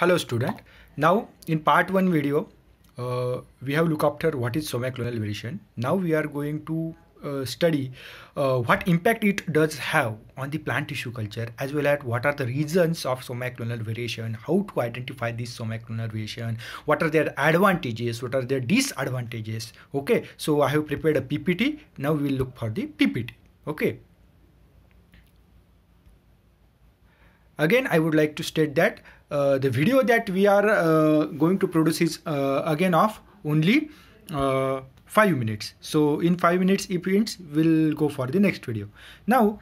Hello student. Now in part 1 video, uh, we have looked after what is somaclonal variation. Now we are going to uh, study uh, what impact it does have on the plant tissue culture as well as what are the reasons of somaclonal variation, how to identify this somaclonal variation, what are their advantages, what are their disadvantages. Okay, so I have prepared a PPT. Now we will look for the PPT. Okay. Again, I would like to state that uh, the video that we are uh, going to produce is uh, again of only uh, 5 minutes. So in 5 minutes it ends, we'll go for the next video. Now,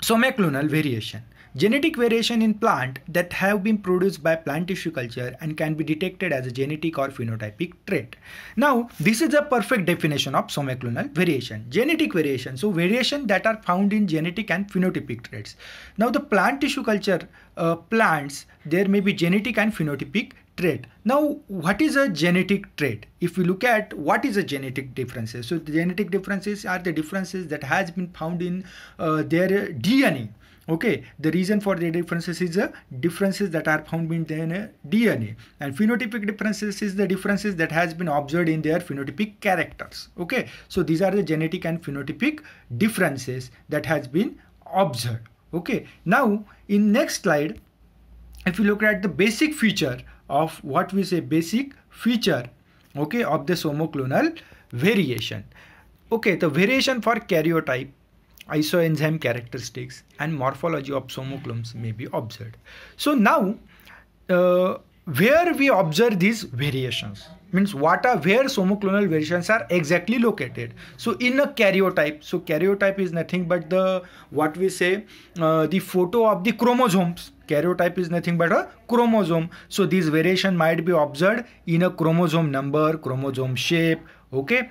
so McClonal variation. Genetic variation in plant that have been produced by plant tissue culture and can be detected as a genetic or phenotypic trait. Now, this is a perfect definition of somaclonal variation. Genetic variation, so variation that are found in genetic and phenotypic traits. Now, the plant tissue culture uh, plants, there may be genetic and phenotypic trait. Now, what is a genetic trait? If we look at what is a genetic differences, so the genetic differences are the differences that has been found in uh, their uh, DNA okay the reason for the differences is the differences that are found in their dna and phenotypic differences is the differences that has been observed in their phenotypic characters okay so these are the genetic and phenotypic differences that has been observed okay now in next slide if you look at the basic feature of what we say basic feature okay of the somoclonal variation okay the variation for karyotype isoenzyme characteristics and morphology of somoclums may be observed. So now uh, where we observe these variations means what are where somoclonal variations are exactly located so in a karyotype so karyotype is nothing but the what we say uh, the photo of the chromosomes karyotype is nothing but a chromosome so these variation might be observed in a chromosome number chromosome shape okay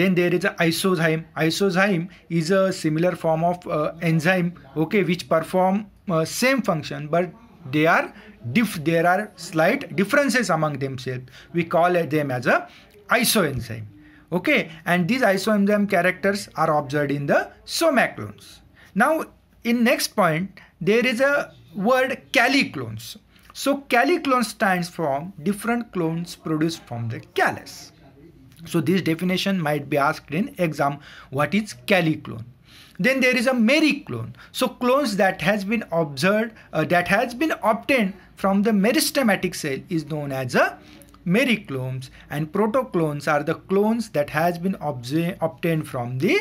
then there is a isozyme isozyme is a similar form of uh, enzyme okay which perform uh, same function but they are diff there are slight differences among themselves we call them as a isoenzyme okay and these isoenzyme characters are observed in the somaclones now in next point there is a word caliclones so caliclone stands from different clones produced from the callus so this definition might be asked in exam, what is Cali Then there is a Mary clone. So clones that has been observed, uh, that has been obtained from the meristematic cell is known as a Mary clones and protoclones are the clones that has been obtained from the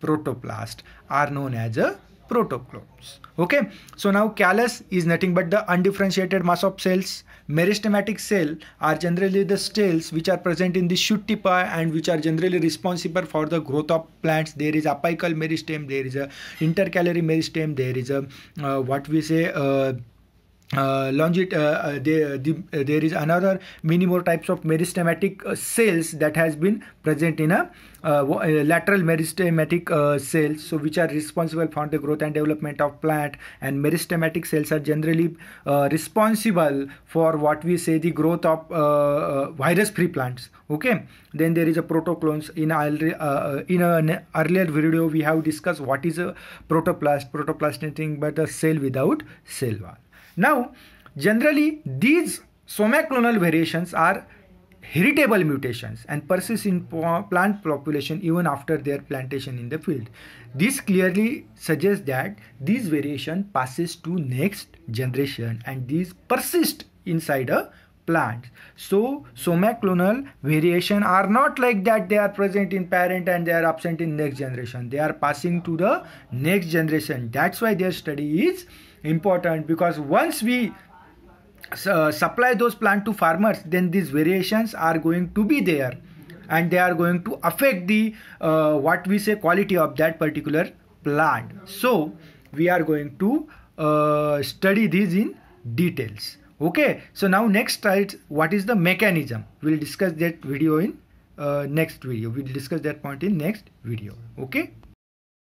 protoplast are known as a protocombs. Okay, so now callus is nothing but the undifferentiated mass of cells. Meristematic cell are generally the cells which are present in the shoot tip and which are generally responsible for the growth of plants. There is apical meristem, there is a intercalary meristem, there is a uh, what we say. Uh, uh, longit uh, uh, there, uh, the, uh, there is another many more types of meristematic cells that has been present in a lateral meristematic cells so which are responsible for the growth and development of plant and meristematic cells are generally responsible for what we say the growth of virus free plants okay then there is a protoclones in uh, in an earlier video we have discussed what is a protoplast protoplast anything but a cell without cell wall now, generally these somaclonal variations are heritable mutations and persist in plant population even after their plantation in the field. This clearly suggests that these variation passes to next generation and these persist inside a plant. So somaclonal variation are not like that they are present in parent and they are absent in next generation. They are passing to the next generation. That's why their study is important because once we uh, supply those plant to farmers then these variations are going to be there and they are going to affect the uh, what we say quality of that particular plant so we are going to uh, study these in details okay so now next slide what is the mechanism we'll discuss that video in uh, next video we'll discuss that point in next video okay